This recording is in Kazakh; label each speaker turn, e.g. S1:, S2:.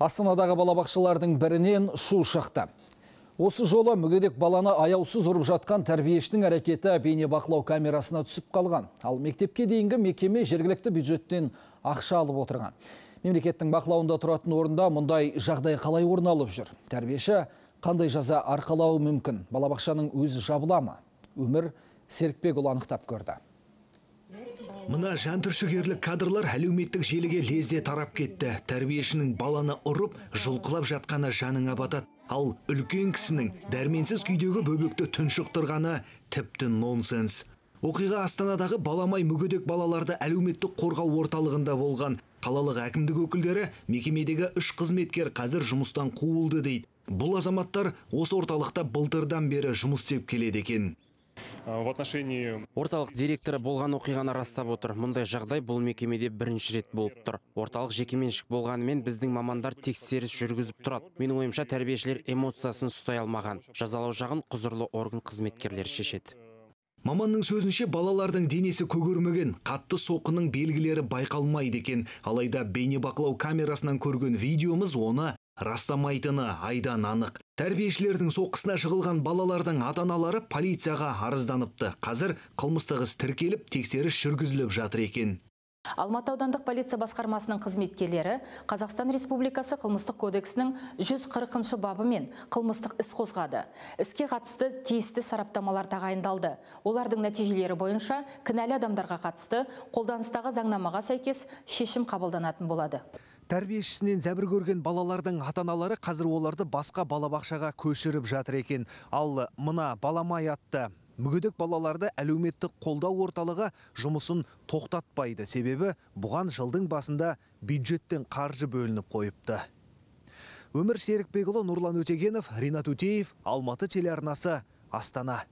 S1: Астанадағы балабақшылардың бірінен шу шықты. Осы жолы мүгедек баланы аяусыз ұрып жатқан тәрбиешінің әрекеті бейне бақылау камерасына түсіп қалған. Ал мектепке дейінгі мекеме жергілікті бюджеттен ақша алып отырған. Мемлекеттің бақылауында тұратын орында мұндай жағдай қалай орын алып жүр. Тәрбиеші қандай жаза арқалауы мүмкін? Балабақшаның өзі жабыла ма? Өмір Серікбекұлы анықтап көрді
S2: мына жантүршігерлік кадрлар әлеуметтік желіге лезде тарап кетті тәрбиешінің баланы ұрып жұлқылап жатқаны жаныңа батады ал үлкен кісінің дәрменсіз күйдегі бөбекті тұншықтырғаны тіпті нонсенс оқиға астанадағы баламай мүгедек балаларды әлеуметтік қорғау орталығында болған қалалық әкімдік өкілдері мекемедегі үш қызметкер қазір жұмыстан қуылды дейді бұл азаматтар осы орталықта былтырдан
S3: бері жұмыс істеп келеді екен Э, в отношении орталық директоры болған оқиғаны растап отыр мұндай жағдай бұл мекемеде бірінші рет болып тұр орталық жекеменшік болғанымен біздің мамандар тексеріс жүргізіп тұрады менің ойымша тәрбиешілер эмоциясын ұстай алмаған жазалау жағын құзырлы орган қызметкерлері шешеді
S2: маманның сөзінше балалардың денесі көгермеген қатты соқының белгілері байқалмайды екен алайда бейнебақылау камерасынан көрген видеомыз оны растамайтыны айдан анық тәрбиешілердің соққысына жығылған балалардың ата аналары полицияға арызданыпты қазір қылмыстық іс тіркеліп тексеріс жүргізіліп жатыр екен
S4: алматы аудандық полиция басқармасының қызметкерлері қазақстан республикасы қылмыстық кодексінің 140 бабы мен қылмыстық іс қозғады іске қатысты тиісті сараптамалар тағайындалды олардың нәтижелері бойынша кінәлі адамдарға қатысты қолданыстағы заңнамаға сәйкес шешім қабылданатын болады
S2: тәрбиешісінен зәбір көрген балалардың ата аналары қазір оларды басқа балабақшаға көшіріп жатыр екен ал мына баламай атты мүгедек балаларды әлеуметтік қолдау орталығы жұмысын тоқтатпайды себебі бұған жылдың басында бюджеттен қаржы бөлініп қойыпты өмір серікбекұлы нұрлан өтегенов ринат өтеев алматы телеарнасы астана